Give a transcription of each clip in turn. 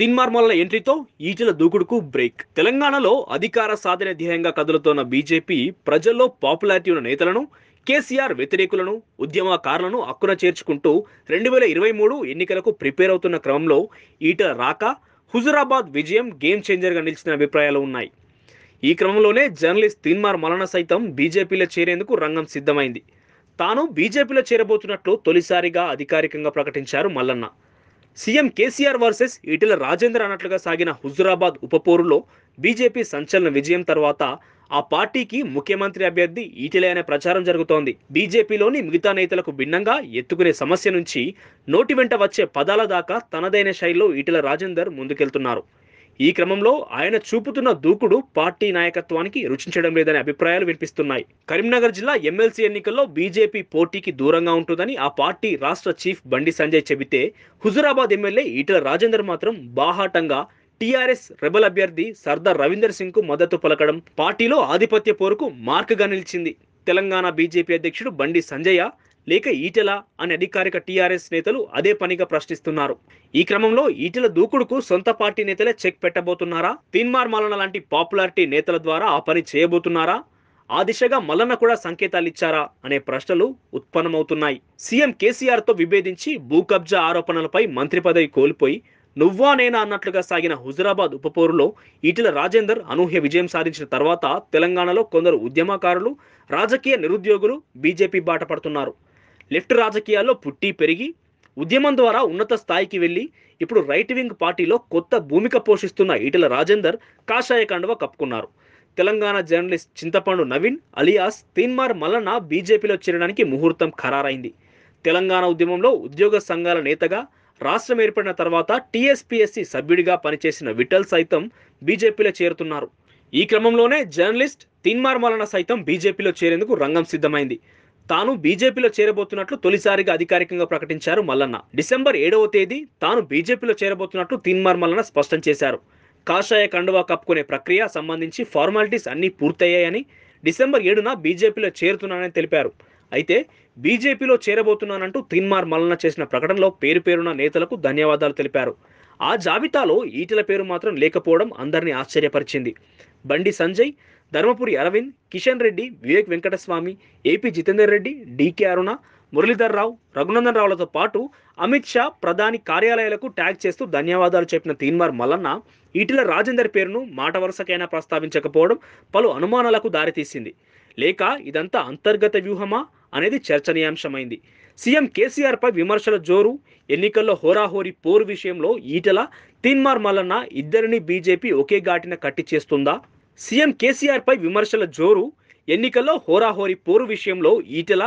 తిన్మార్మల్ల ఎంట్రీతో Etela దూకుడుకు break తెలంగాణలో అధికార సాధన ధ్యేయంగా కదులుతోన్న బీజేపీ ప్రజల్లో పాపులారిటీ ఉన్న నేతలను కేసీఆర్ వ్యతిరేకులను ఉద్యమకారులను అక్కున చేర్చుకుంటూ రెండు వేల ఇరవై మూడు ఎన్నికలకు ప్రిపేర్ అవుతున్న క్రమంలో ఈటల రాక హుజురాబాద్ విజయం గేమ్ చేంజర్గా నిలిచిన అభిప్రాయాలు ఉన్నాయి ఈ క్రమంలోనే జర్నలిస్ట్ తిన్మార్ మలన సైతం బీజేపీలో చేరేందుకు రంగం సిద్ధమైంది తాను బీజేపీలో చేరబోతున్నట్లు తొలిసారిగా అధికారికంగా ప్రకటించారు మల్లన్న సీఎం కేసీఆర్ వర్సెస్ ఈటెల రాజేందర్ అన్నట్లుగా సాగిన హుజురాబాద్ ఉపపోరులో బీజేపీ సంచలన విజయం తర్వాత ఆ పార్టీకి ముఖ్యమంత్రి అభ్యర్థి ఈటెలే అనే ప్రచారం జరుగుతోంది బీజేపీలోని మిగతా నేతలకు భిన్నంగా ఎత్తుకునే సమస్య నుంచి నోటి వెంట వచ్చే పదాల దాకా తనదైన శైలిలో ఈటెల రాజేందర్ ముందుకెళ్తున్నారు ఈ క్రమంలో ఆయన చూపుతున్న దూకుడు పార్టీ నాయకత్వానికి రుచించడం లేదనే అభిప్రాయాలు వినిపిస్తున్నాయి కరీంనగర్ జిల్లా ఎమ్మెల్సీ ఎన్నికల్లో బీజేపీ పోటీకి దూరంగా ఉంటుందని ఆ పార్టీ రాష్ట్ర చీఫ్ బండి సంజయ్ చెబితే హుజురాబాద్ ఎమ్మెల్యే ఈటల రాజేందర్ మాత్రం బాహాటంగా టీఆర్ఎస్ రెబల్ అభ్యర్థి సర్దార్ రవీందర్ సింగ్ కు మద్దతు పలకడం పార్టీలో ఆధిపత్య పోరుకు మార్క్గా నిలిచింది తెలంగాణ బీజేపీ అధ్యక్షుడు బండి సంజయ లేక ఈటెల అని అధికారిక టీఆర్ఎస్ నేతలు అదే పనిగా ప్రశ్నిస్తున్నారు ఈ క్రమంలో ఈటెల దూకుడుకు సొంత పార్టీ నేతలే చెక్ పెట్టబోతున్నారా తిన్మార్ మలన లాంటి పాపులారిటీ నేతల ద్వారా ఆ పని చేయబోతున్నారా ఆ దిశగా మల్లన్న కూడా సంకేతాలు ఇచ్చారా అనే ప్రశ్నలు ఉత్పన్నమవుతున్నాయి సీఎం కేసీఆర్తో విభేదించి భూ కబ్జా ఆరోపణలపై మంత్రి పదవి కోల్పోయి నువ్వా నేనా అన్నట్లుగా సాగిన హుజరాబాద్ ఉపపోరులో ఈటెల రాజేందర్ అనూహ్య విజయం సాధించిన తర్వాత తెలంగాణలో కొందరు ఉద్యమకారులు రాజకీయ నిరుద్యోగులు బీజేపీ బాట పడుతున్నారు లెఫ్ట్ రాజకీయాల్లో పుట్టి పెరిగి ఉద్యమం ద్వారా ఉన్నత స్థాయికి వెళ్ళి ఇప్పుడు రైట్ వింగ్ పార్టీలో కొత్త భూమిక పోషిస్తున్న ఈటల రాజేందర్ కాషాయ కండవ కప్పుకున్నారు తెలంగాణ జర్నలిస్ట్ చింతపండు నవీన్ అలియాస్ తీన్మార్ మల్లన్న బీజేపీలో చేరడానికి ముహూర్తం ఖరారైంది తెలంగాణ ఉద్యమంలో ఉద్యోగ సంఘాల నేతగా రాష్ట్రం ఏర్పడిన తర్వాత టీఎస్పీఎస్సీ సభ్యుడిగా పనిచేసిన విఠల్ సైతం బీజేపీలో చేరుతున్నారు ఈ క్రమంలోనే జర్నలిస్ట్ తిన్మార్ మలన సైతం బీజేపీలో చేరేందుకు రంగం సిద్ధమైంది తాను బీజేపీలో చేరబోతున్నట్లు తొలిసారిగా అధికారికంగా ప్రకటించారు మల్లన్న డిసెంబర్ ఏడవ తేదీ తాను బీజేపీలో చేరబోతున్నట్లు తిన్మార్ మల్లన్న స్పష్టం చేశారు కాషాయ కండువా కప్పుకునే ప్రక్రియ సంబంధించి ఫార్మాలిటీస్ అన్నీ పూర్తయ్యాయని డిసెంబర్ ఏడున బీజేపీలో చేరుతున్నానని తెలిపారు అయితే బీజేపీలో చేరబోతున్నానంటూ తిన్మార్ మల్లన్న చేసిన ప్రకటనలో పేరు పేరున నేతలకు ధన్యవాదాలు తెలిపారు ఆ జాబితాలో ఈటల పేరు మాత్రం లేకపోవడం అందరినీ ఆశ్చర్యపరిచింది బండి సంజయ్ ధర్మపురి అరవింద్ కిషన్ రెడ్డి వివేక్ వెంకటస్వామి ఏపీ జితేందర్ రెడ్డి డికే అరుణ మురళీధర్ రావు రఘునందన్ రావులతో పాటు అమిత్ షా ప్రధాని కార్యాలయాలకు ట్యాగ్ చేస్తూ ధన్యవాదాలు చెప్పిన తీన్మార్ మల్లన్న ఇటీల రాజేందర్ పేరును మాట వరుసకైనా ప్రస్తావించకపోవడం పలు అనుమానాలకు దారితీసింది లేక ఇదంతా అంతర్గత వ్యూహమా అనేది చర్చనీయాంశమైంది సీఎం కేసీఆర్పై విమర్శల జోరు ఎన్నికల్లో హోరాహోరీ పోరు విషయంలో ఈటల తీన్మార్ మల్లన్న ఇద్దరిని బీజేపీ ఒకే ఘాటిన కట్టి చేస్తుందా సీఎం కేసీఆర్ పై విమర్శల జోరు ఎన్నికల్లో హోరాహోరి పోరు విషయంలో ఈటెల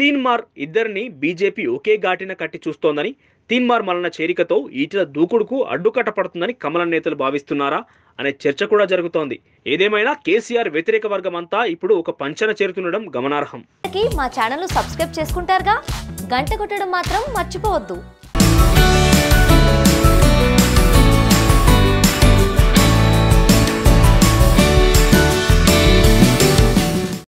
తీన్మార్ ఇద్దరిని బీజేపీ ఒకే ఘాటిన కట్టి చూస్తోందని తీన్మార్ మరణ చేరికతో ఈటెల దూకుడుకు అడ్డుకట్ట పడుతుందని కమల నేతలు భావిస్తున్నారా అనే చర్చ కూడా జరుగుతోంది ఏదేమైనా కేసీఆర్ వ్యతిరేక వర్గం అంతా ఇప్పుడు ఒక పంచన చేరుతుండడం గమనార్హం మా ఛానల్ సబ్స్క్రైబ్ చేసుకుంటారుగా గంట కొట్టడం మాత్రం మర్చిపోవద్దు